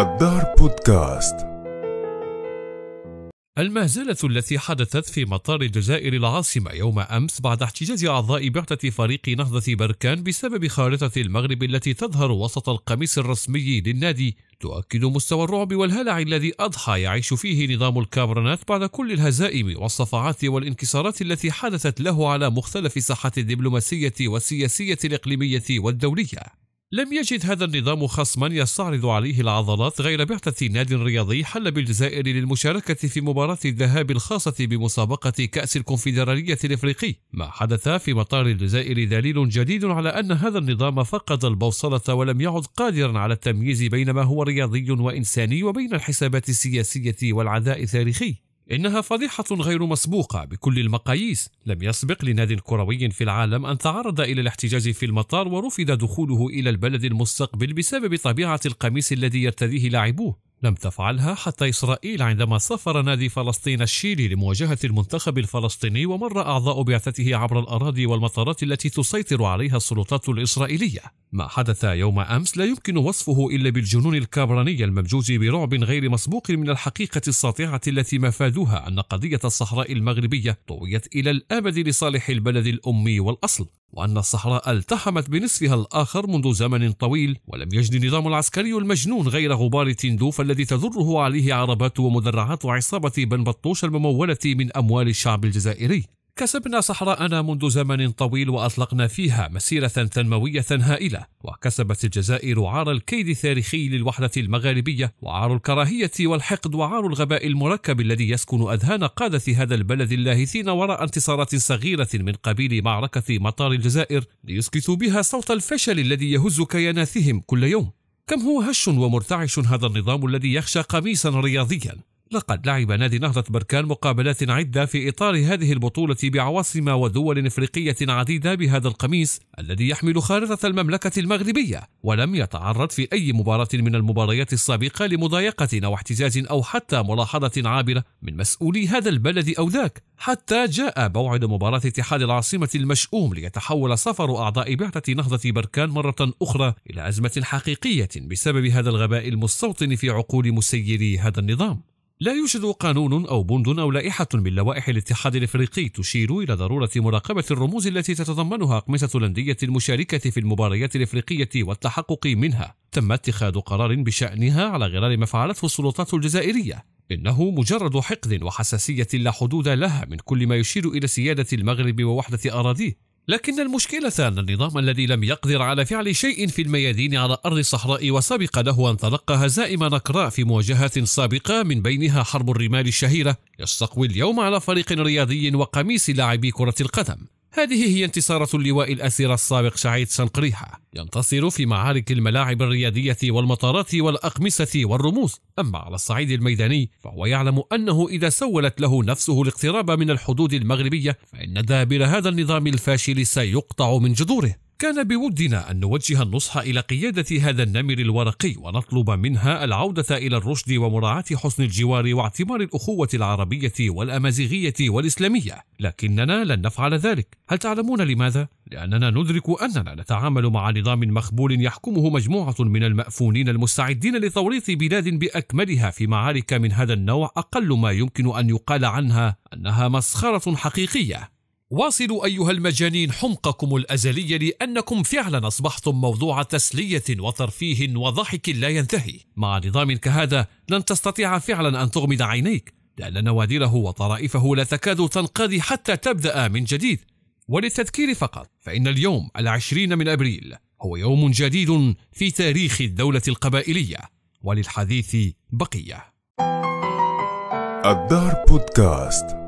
الدار بودكاست المهزلة التي حدثت في مطار الجزائر العاصمة يوم أمس بعد احتجاز أعضاء بعثة فريق نهضة بركان بسبب خارطة المغرب التي تظهر وسط القميص الرسمي للنادي تؤكد مستوى الرعب والهلع الذي أضحى يعيش فيه نظام الكامرونات بعد كل الهزائم والصفعات والانكسارات التي حدثت له على مختلف الساحات الدبلوماسية والسياسية الإقليمية والدولية لم يجد هذا النظام خصما يستعرض عليه العضلات غير بعثة ناد رياضي حل بالجزائر للمشاركة في مباراة الذهاب الخاصة بمسابقة كأس الكونفدرالية الإفريقي ما حدث في مطار الجزائر دليل جديد على أن هذا النظام فقد البوصلة ولم يعد قادرا على التمييز بين ما هو رياضي وإنساني وبين الحسابات السياسية والعداء التاريخي إنها فضيحة غير مسبوقة بكل المقاييس لم يسبق لناد كروي في العالم أن تعرض إلى الاحتجاز في المطار ورفض دخوله إلى البلد المستقبل بسبب طبيعة القميص الذي يرتديه لاعبوه لم تفعلها حتى إسرائيل عندما سافر نادي فلسطين الشيلي لمواجهة المنتخب الفلسطيني ومر أعضاء بعثته عبر الأراضي والمطارات التي تسيطر عليها السلطات الإسرائيلية ما حدث يوم أمس لا يمكن وصفه إلا بالجنون الكابراني الممجوج برعب غير مسبوق من الحقيقة الساطعة التي مفادها أن قضية الصحراء المغربية طويت إلى الأبد لصالح البلد الأمي والأصل وأن الصحراء التحمت بنصفها الآخر منذ زمن طويل ولم يجد النظام العسكري المجنون غير غبار تندوف الذي تذره عليه عربات ومدرعات عصابة بن بطوش الممولة من أموال الشعب الجزائري كسبنا صحراءنا منذ زمن طويل وأطلقنا فيها مسيرة تنموية هائلة وكسبت الجزائر عار الكيد التاريخي للوحدة المغاربية وعار الكراهية والحقد وعار الغباء المركب الذي يسكن أذهان قادة هذا البلد اللاهثين وراء انتصارات صغيرة من قبيل معركة مطار الجزائر ليسكتوا بها صوت الفشل الذي يهز كياناتهم كل يوم كم هو هش ومرتعش هذا النظام الذي يخشى قميصا رياضيا لقد لعب نادي نهضة بركان مقابلات عدة في إطار هذه البطولة بعواصم ودول إفريقية عديدة بهذا القميص الذي يحمل خارطة المملكة المغربية ولم يتعرض في أي مباراة من المباريات السابقة لمضايقة أو احتجاج أو حتى ملاحظة عابرة من مسؤولي هذا البلد أو ذاك حتى جاء موعد مباراة اتحاد العاصمة المشؤوم ليتحول سفر أعضاء بعثة نهضة بركان مرة أخرى إلى أزمة حقيقية بسبب هذا الغباء المستوطن في عقول مسيري هذا النظام لا يوجد قانون أو بند أو لائحة من لوائح الاتحاد الإفريقي تشير إلى ضرورة مراقبة الرموز التي تتضمنها أقمصة الأندية المشاركة في المباريات الإفريقية والتحقق منها تم اتخاذ قرار بشأنها على غرار ما فعلته السلطات الجزائرية إنه مجرد حقد وحساسية لا حدود لها من كل ما يشير إلى سيادة المغرب ووحدة أراضيه لكن المشكلة أن النظام الذي لم يقدر على فعل شيء في الميادين على أرض الصحراء وسبق له أن تلقى هزائم نكراء في مواجهات سابقة من بينها حرب الرمال الشهيرة يستقوي اليوم على فريق رياضي وقميص لاعبي كرة القدم هذه هي انتصارة اللواء الأسير السابق شعيد شنقريحة ينتصر في معارك الملاعب الرياضية والمطارات والأقمصة والرموز أما على الصعيد الميداني فهو يعلم أنه إذا سولت له نفسه الاقتراب من الحدود المغربية فإن دابر هذا النظام الفاشل سيقطع من جذوره كان بودنا أن نوجه النصح إلى قيادة هذا النمر الورقي ونطلب منها العودة إلى الرشد ومراعاة حسن الجوار واعتبار الأخوة العربية والأمازيغية والإسلامية، لكننا لن نفعل ذلك، هل تعلمون لماذا؟ لأننا ندرك أننا نتعامل مع نظام مخبول يحكمه مجموعة من المأفونين المستعدين لتوريط بلاد بأكملها في معارك من هذا النوع أقل ما يمكن أن يقال عنها أنها مسخرة حقيقية. واصلوا أيها المجانين حمقكم الأزلي لأنكم فعلا أصبحتم موضوع تسلية وترفيه وضحك لا ينتهي مع نظام كهذا لن تستطيع فعلا أن تغمض عينيك لأن نوادره وطرائفه لا تكاد تنقضي حتى تبدأ من جديد وللتذكير فقط فإن اليوم العشرين من أبريل هو يوم جديد في تاريخ الدولة القبائلية وللحديث بقية الدار بودكاست